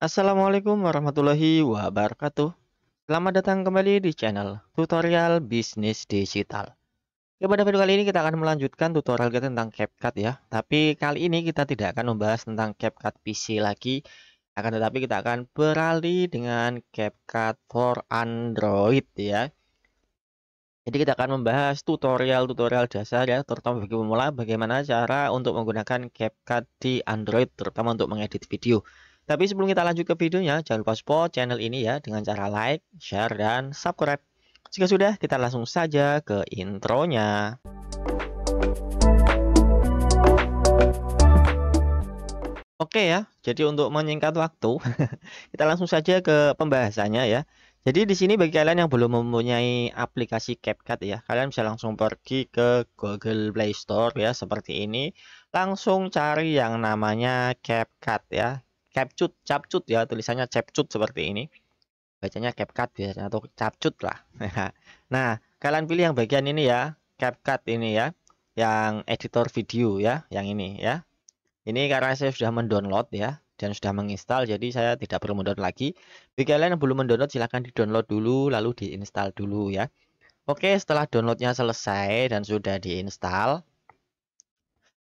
Assalamualaikum warahmatullahi wabarakatuh. Selamat datang kembali di channel tutorial bisnis digital. Oke pada video kali ini kita akan melanjutkan tutorial kita tentang CapCut ya. Tapi kali ini kita tidak akan membahas tentang CapCut PC lagi. Akan tetapi kita akan beralih dengan CapCut for Android ya. Jadi kita akan membahas tutorial-tutorial dasar ya, terutama bagi pemula bagaimana cara untuk menggunakan CapCut di Android, terutama untuk mengedit video. Tapi sebelum kita lanjut ke videonya, jangan lupa support channel ini ya dengan cara like, share, dan subscribe. Jika sudah, kita langsung saja ke intronya. Oke ya, jadi untuk menyingkat waktu, kita langsung saja ke pembahasannya ya. Jadi di sini bagi kalian yang belum mempunyai aplikasi CapCut ya, kalian bisa langsung pergi ke Google Play Store ya seperti ini, langsung cari yang namanya CapCut ya capcut capcut ya tulisannya capcut seperti ini bacanya CapCut biasanya atau capcut lah nah kalian pilih yang bagian ini ya CapCut ini ya yang editor video ya yang ini ya ini karena saya sudah mendownload ya dan sudah menginstal jadi saya tidak perlu mendownload lagi bagi kalian yang belum mendownload silahkan di download dulu lalu diinstal dulu ya oke setelah downloadnya selesai dan sudah diinstal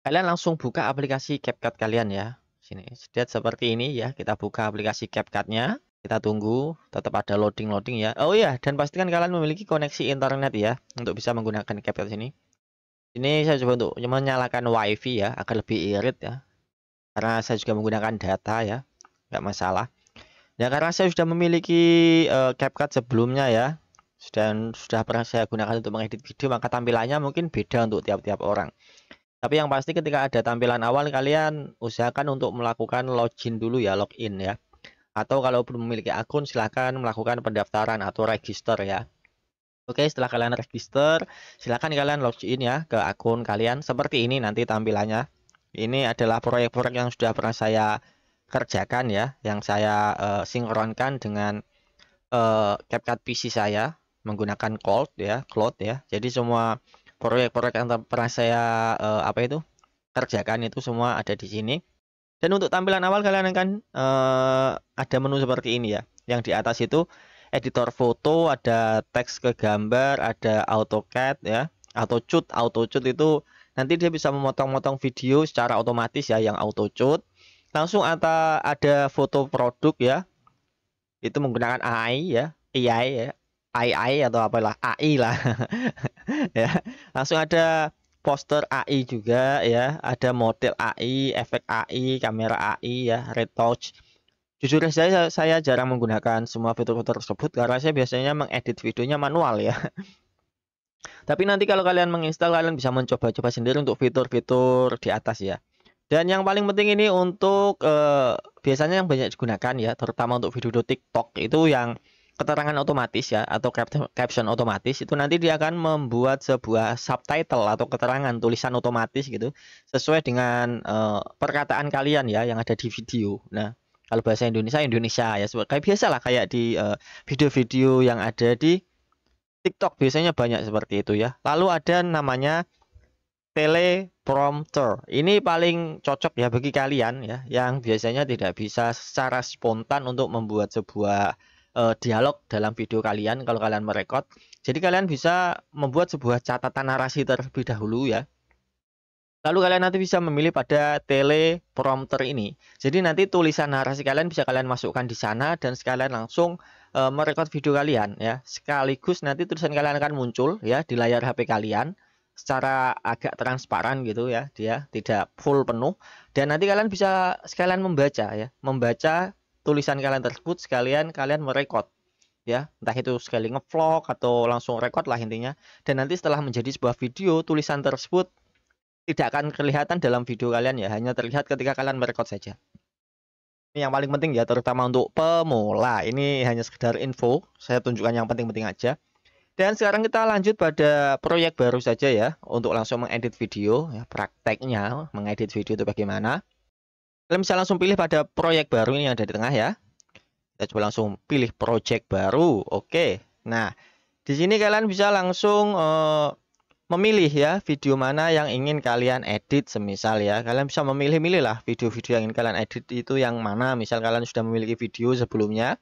kalian langsung buka aplikasi CapCut kalian ya sini Sedia seperti ini ya kita buka aplikasi CapCutnya. kita tunggu tetap ada loading-loading ya oh iya dan pastikan kalian memiliki koneksi internet ya untuk bisa menggunakan CapCut sini ini saya coba untuk menyalakan wifi ya agar lebih irit ya karena saya juga menggunakan data ya nggak masalah ya karena saya sudah memiliki uh, CapCut sebelumnya ya dan sudah pernah saya gunakan untuk mengedit video maka tampilannya mungkin beda untuk tiap-tiap orang tapi yang pasti ketika ada tampilan awal kalian usahakan untuk melakukan login dulu ya, login ya. Atau kalau belum memiliki akun silahkan melakukan pendaftaran atau register ya. Oke, setelah kalian register, silahkan kalian login ya ke akun kalian. Seperti ini nanti tampilannya. Ini adalah proyek-proyek yang sudah pernah saya kerjakan ya, yang saya uh, sinkronkan dengan uh, CapCut PC saya menggunakan Cloud ya, Cloud ya. Jadi semua proyek-proyek yang pernah saya uh, apa itu kerjakan itu semua ada di sini. Dan untuk tampilan awal kalian akan uh, ada menu seperti ini ya. Yang di atas itu editor foto, ada teks ke gambar, ada AutoCAD ya, cut, auto cut itu nanti dia bisa memotong-motong video secara otomatis ya yang auto cut. Langsung ada ada foto produk ya. Itu menggunakan AI ya, AI ya, AI atau apalah AI lah ya langsung ada poster AI juga ya ada model AI efek AI kamera AI ya retouch jujur saya saya jarang menggunakan semua fitur-fitur tersebut karena saya biasanya mengedit videonya manual ya tapi nanti kalau kalian menginstal kalian bisa mencoba-coba sendiri untuk fitur-fitur di atas ya dan yang paling penting ini untuk eh, biasanya yang banyak digunakan ya terutama untuk video, -video TikTok itu yang keterangan otomatis ya atau caption otomatis itu nanti dia akan membuat sebuah subtitle atau keterangan tulisan otomatis gitu sesuai dengan uh, perkataan kalian ya yang ada di video. Nah, kalau bahasa Indonesia Indonesia ya kayak biasalah kayak di eh, video-video uh, yang ada di TikTok biasanya banyak seperti itu ya. Lalu ada namanya teleprompter. Ini paling cocok ya bagi kalian ya yang biasanya tidak bisa secara spontan untuk membuat sebuah uh, dialog dalam video kalian kalau kalian merekod. Jadi kalian bisa membuat sebuah catatan narasi terlebih dahulu ya. Lalu kalian nanti bisa memilih pada teleprompter ini. Jadi nanti tulisan narasi kalian bisa kalian masukkan di sana dan sekalian langsung e, merekod video kalian ya. Sekaligus nanti tulisan kalian akan muncul ya di layar HP kalian secara agak transparan gitu ya dia tidak full penuh dan nanti kalian bisa sekalian membaca ya membaca tulisan kalian tersebut sekalian kalian merekod ya entah itu sekali ngevlog atau langsung rekod lah intinya dan nanti setelah menjadi sebuah video tulisan tersebut tidak akan kelihatan dalam video kalian ya hanya terlihat ketika kalian merekod saja ini yang paling penting ya terutama untuk pemula ini hanya sekedar info saya tunjukkan yang penting-penting aja dan sekarang kita lanjut pada proyek baru saja ya untuk langsung mengedit video ya prakteknya mengedit video itu bagaimana Kalian bisa langsung pilih pada proyek baru ini yang ada di tengah ya. Kita coba langsung pilih proyek baru. Oke. Nah, di sini kalian bisa langsung uh, memilih ya video mana yang ingin kalian edit semisal ya. Kalian bisa memilih-milih lah video-video yang ingin kalian edit itu yang mana. Misal kalian sudah memiliki video sebelumnya.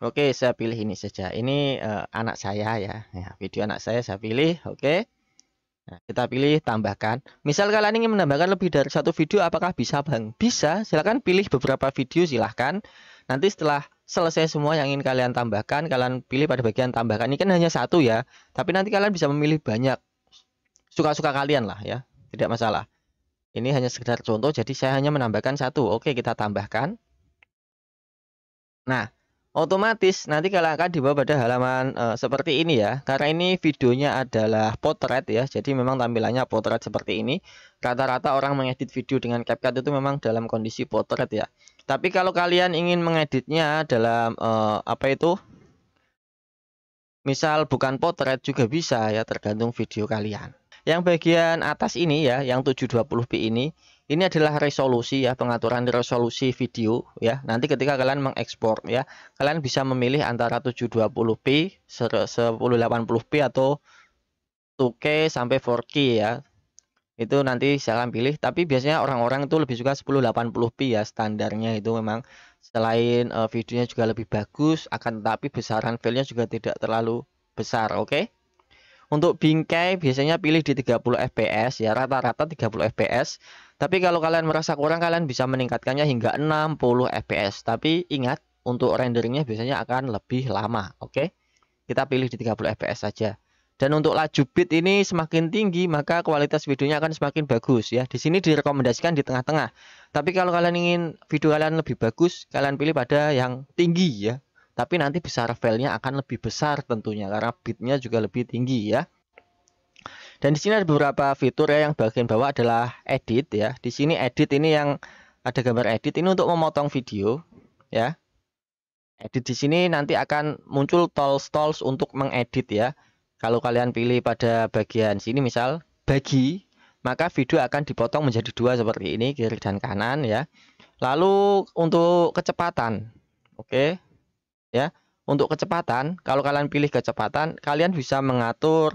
Oke, saya pilih ini saja. Ini uh, anak saya ya. ya. Video anak saya saya pilih. Oke. Nah, kita pilih tambahkan. Misal kalian ingin menambahkan lebih dari satu video, apakah bisa bang? Bisa, Silakan pilih beberapa video silahkan. Nanti setelah selesai semua yang ingin kalian tambahkan, kalian pilih pada bagian tambahkan. Ini kan hanya satu ya, tapi nanti kalian bisa memilih banyak. Suka-suka kalian lah ya, tidak masalah. Ini hanya sekedar contoh, jadi saya hanya menambahkan satu. Oke, kita tambahkan. Nah, otomatis nanti kalian akan dibawa pada halaman e, seperti ini ya karena ini videonya adalah potret ya jadi memang tampilannya potret seperti ini rata-rata orang mengedit video dengan CapCut itu memang dalam kondisi potret ya tapi kalau kalian ingin mengeditnya dalam e, apa itu misal bukan potret juga bisa ya tergantung video kalian yang bagian atas ini ya yang 720p ini ini adalah resolusi ya, pengaturan resolusi video ya. Nanti ketika kalian mengekspor ya, kalian bisa memilih antara 720p, 1080p atau 2K sampai 4K ya. Itu nanti saya akan pilih, tapi biasanya orang-orang itu lebih suka 1080p ya standarnya itu memang selain uh, videonya juga lebih bagus, akan tetapi besaran filenya juga tidak terlalu besar, oke? Okay? Untuk bingkai biasanya pilih di 30 fps ya, rata-rata 30 fps tapi kalau kalian merasa kurang, kalian bisa meningkatkannya hingga 60 fps. Tapi ingat, untuk renderingnya biasanya akan lebih lama. Oke, kita pilih di 30 fps saja. Dan untuk laju bit ini semakin tinggi, maka kualitas videonya akan semakin bagus ya. Di sini direkomendasikan di tengah-tengah. Tapi kalau kalian ingin video kalian lebih bagus, kalian pilih pada yang tinggi ya. Tapi nanti besar filenya akan lebih besar tentunya karena bitnya juga lebih tinggi ya. Dan di sini ada beberapa fitur ya, yang bagian bawah adalah edit ya. Di sini edit ini yang ada gambar edit ini untuk memotong video ya. Edit di sini nanti akan muncul tools-tools untuk mengedit ya. Kalau kalian pilih pada bagian sini misal bagi, maka video akan dipotong menjadi dua seperti ini, kiri dan kanan ya. Lalu untuk kecepatan, oke okay. ya. Untuk kecepatan, kalau kalian pilih kecepatan, kalian bisa mengatur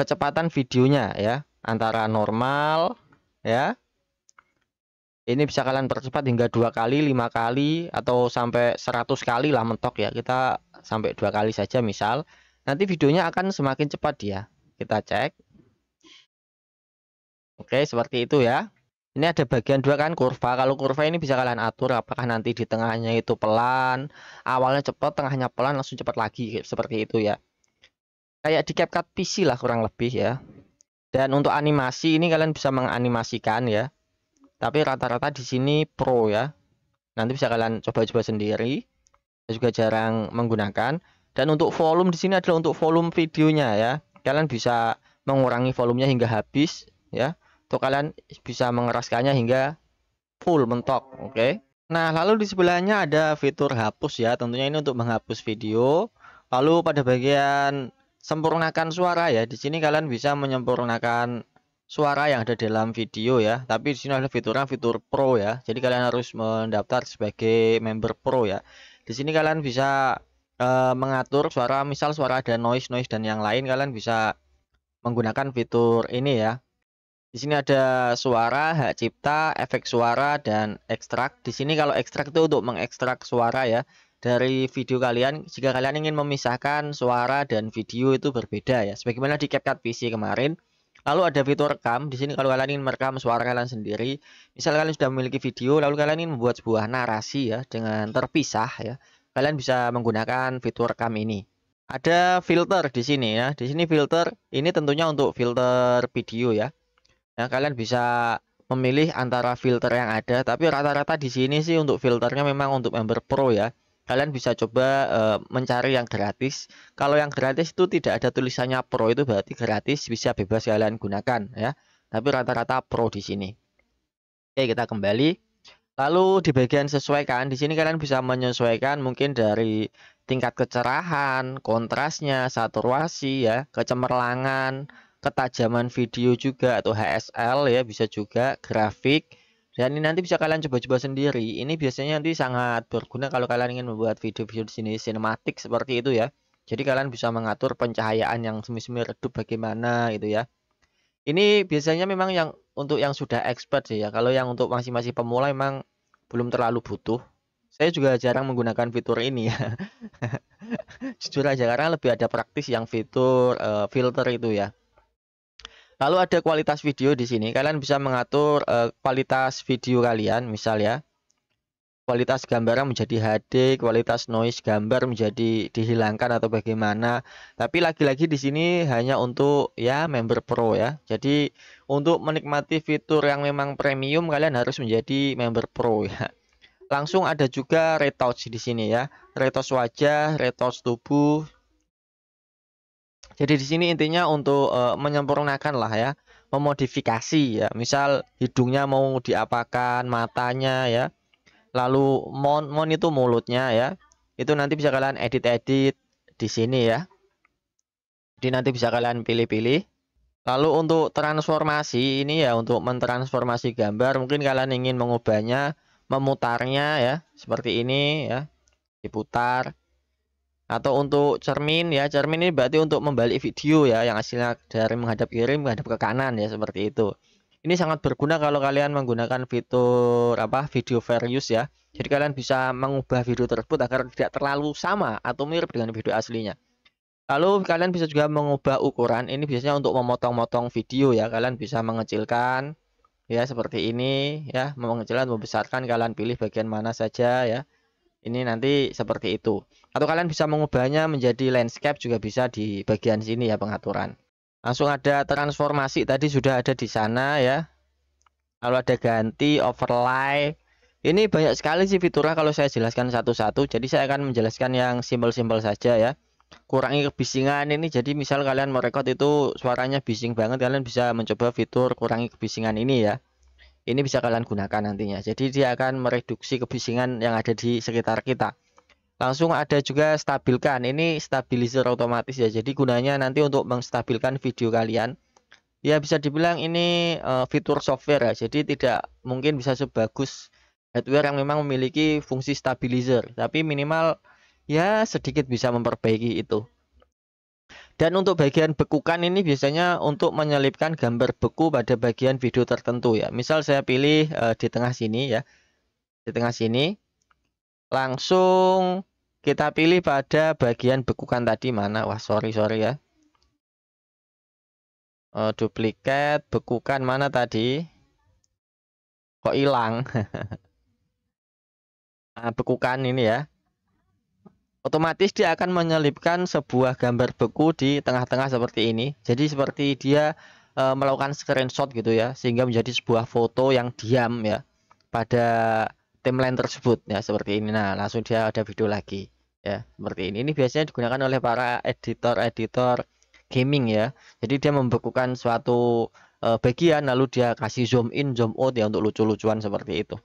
kecepatan videonya ya antara normal ya ini bisa kalian percepat hingga dua kali lima kali atau sampai 100 kali lah mentok ya kita sampai dua kali saja misal nanti videonya akan semakin cepat dia ya. kita cek oke seperti itu ya ini ada bagian dua kan kurva kalau kurva ini bisa kalian atur apakah nanti di tengahnya itu pelan awalnya cepat tengahnya pelan langsung cepat lagi seperti itu ya kayak di CapCut PC lah kurang lebih ya. Dan untuk animasi ini kalian bisa menganimasikan ya. Tapi rata-rata di sini pro ya. Nanti bisa kalian coba-coba sendiri. Saya juga jarang menggunakan. Dan untuk volume di sini adalah untuk volume videonya ya. Kalian bisa mengurangi volumenya hingga habis ya. Atau kalian bisa mengeraskannya hingga full mentok, oke. Okay? Nah, lalu di sebelahnya ada fitur hapus ya. Tentunya ini untuk menghapus video. Lalu pada bagian sempurnakan suara ya. Di sini kalian bisa menyempurnakan suara yang ada dalam video ya. Tapi di sini ada fiturnya fitur pro ya. Jadi kalian harus mendaftar sebagai member pro ya. Di sini kalian bisa e, mengatur suara, misal suara ada noise, noise dan yang lain kalian bisa menggunakan fitur ini ya. Di sini ada suara, hak cipta, efek suara dan ekstrak. Di sini kalau ekstrak itu untuk mengekstrak suara ya dari video kalian jika kalian ingin memisahkan suara dan video itu berbeda ya sebagaimana di CapCut PC kemarin lalu ada fitur rekam di sini kalau kalian ingin merekam suara kalian sendiri misal kalian sudah memiliki video lalu kalian ingin membuat sebuah narasi ya dengan terpisah ya kalian bisa menggunakan fitur rekam ini ada filter di sini ya di sini filter ini tentunya untuk filter video ya nah kalian bisa memilih antara filter yang ada tapi rata-rata di sini sih untuk filternya memang untuk member pro ya kalian bisa coba uh, mencari yang gratis. Kalau yang gratis itu tidak ada tulisannya pro itu berarti gratis bisa bebas kalian gunakan ya. Tapi rata-rata pro di sini. Oke, kita kembali. Lalu di bagian sesuaikan di sini kalian bisa menyesuaikan mungkin dari tingkat kecerahan, kontrasnya, saturasi ya, kecemerlangan, ketajaman video juga atau HSL ya bisa juga grafik dan ini nanti bisa kalian coba-coba sendiri. Ini biasanya nanti sangat berguna kalau kalian ingin membuat video-video di sini sinematik seperti itu ya. Jadi kalian bisa mengatur pencahayaan yang semi-semi redup bagaimana gitu ya. Ini biasanya memang yang untuk yang sudah expert sih ya. Kalau yang untuk masih-masih pemula memang belum terlalu butuh. Saya juga jarang menggunakan fitur ini ya. Jujur aja karena lebih ada praktis yang fitur uh, filter itu ya. Lalu ada kualitas video di sini. Kalian bisa mengatur uh, kualitas video kalian, misal ya. Kualitas gambar menjadi HD, kualitas noise gambar menjadi dihilangkan atau bagaimana. Tapi lagi-lagi di sini hanya untuk ya member pro ya. Jadi untuk menikmati fitur yang memang premium kalian harus menjadi member pro ya. Langsung ada juga retouch di sini ya. Retouch wajah, retouch tubuh, jadi di sini intinya untuk uh, menyempurnakan lah ya, memodifikasi ya. Misal hidungnya mau diapakan, matanya ya. Lalu mon mon itu mulutnya ya. Itu nanti bisa kalian edit-edit di sini ya. Jadi nanti bisa kalian pilih-pilih. Lalu untuk transformasi ini ya untuk mentransformasi gambar mungkin kalian ingin mengubahnya, memutarnya ya seperti ini ya. Diputar atau untuk cermin ya cermin ini berarti untuk membalik video ya yang hasilnya dari menghadap kiri menghadap ke kanan ya seperti itu ini sangat berguna kalau kalian menggunakan fitur apa video fair use ya jadi kalian bisa mengubah video tersebut agar tidak terlalu sama atau mirip dengan video aslinya lalu kalian bisa juga mengubah ukuran ini biasanya untuk memotong-motong video ya kalian bisa mengecilkan ya seperti ini ya mengecilkan membesarkan kalian pilih bagian mana saja ya ini nanti seperti itu atau kalian bisa mengubahnya menjadi landscape juga bisa di bagian sini ya pengaturan langsung ada transformasi tadi sudah ada di sana ya lalu ada ganti overlay ini banyak sekali sih fiturnya kalau saya jelaskan satu-satu jadi saya akan menjelaskan yang simpel-simpel saja ya kurangi kebisingan ini jadi misal kalian merekod itu suaranya bising banget kalian bisa mencoba fitur kurangi kebisingan ini ya ini bisa kalian gunakan nantinya jadi dia akan mereduksi kebisingan yang ada di sekitar kita langsung ada juga stabilkan ini stabilizer otomatis ya jadi gunanya nanti untuk menstabilkan video kalian ya bisa dibilang ini eh, fitur software ya jadi tidak mungkin bisa sebagus hardware yang memang memiliki fungsi stabilizer tapi minimal ya sedikit bisa memperbaiki itu dan untuk bagian bekukan ini biasanya untuk menyelipkan gambar beku pada bagian video tertentu ya. Misal saya pilih e, di tengah sini ya. Di tengah sini. Langsung kita pilih pada bagian bekukan tadi mana. Wah, sorry sorry ya. E, duplikat bekukan mana tadi? Kok hilang? nah, bekukan ini ya otomatis dia akan menyelipkan sebuah gambar beku di tengah-tengah seperti ini jadi seperti dia e, melakukan screenshot gitu ya sehingga menjadi sebuah foto yang diam ya pada timeline tersebut ya seperti ini nah langsung dia ada video lagi ya seperti ini ini biasanya digunakan oleh para editor-editor gaming ya jadi dia membekukan suatu e, bagian lalu dia kasih zoom in zoom out ya untuk lucu-lucuan seperti itu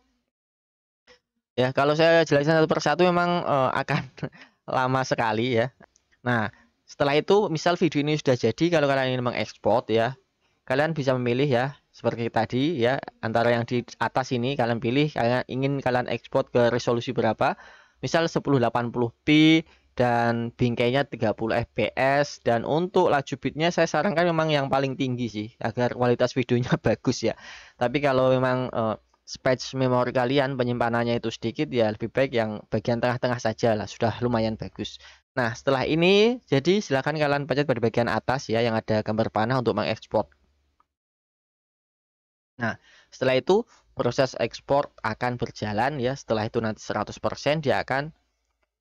Ya, kalau saya jelaskan satu persatu memang uh, akan lama sekali ya. Nah, setelah itu misal video ini sudah jadi kalau kalian ingin mengekspor ya, kalian bisa memilih ya seperti tadi ya antara yang di atas ini kalian pilih kalian ingin kalian ekspor ke resolusi berapa. Misal 1080p dan bingkainya 30 fps dan untuk laju bitnya saya sarankan memang yang paling tinggi sih agar kualitas videonya bagus ya. Tapi kalau memang uh, space memori kalian penyimpanannya itu sedikit ya lebih baik yang bagian tengah-tengah saja lah sudah lumayan bagus nah setelah ini jadi silahkan kalian pencet pada bagian atas ya yang ada gambar panah untuk mengekspor nah setelah itu proses ekspor akan berjalan ya setelah itu nanti 100% dia akan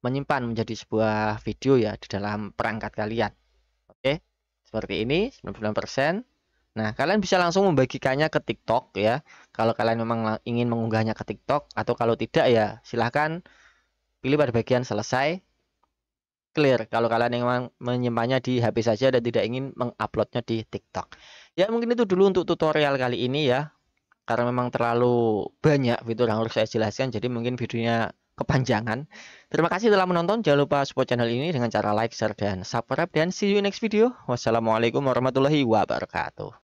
menyimpan menjadi sebuah video ya di dalam perangkat kalian oke seperti ini 99% Nah, kalian bisa langsung membagikannya ke TikTok ya. Kalau kalian memang ingin mengunggahnya ke TikTok atau kalau tidak ya silahkan pilih pada bagian selesai clear kalau kalian memang menyimpannya di HP saja dan tidak ingin menguploadnya di TikTok. Ya mungkin itu dulu untuk tutorial kali ini ya. Karena memang terlalu banyak fitur yang harus saya jelaskan jadi mungkin videonya kepanjangan. Terima kasih telah menonton. Jangan lupa support channel ini dengan cara like, share, dan subscribe. Dan see you next video. Wassalamualaikum warahmatullahi wabarakatuh.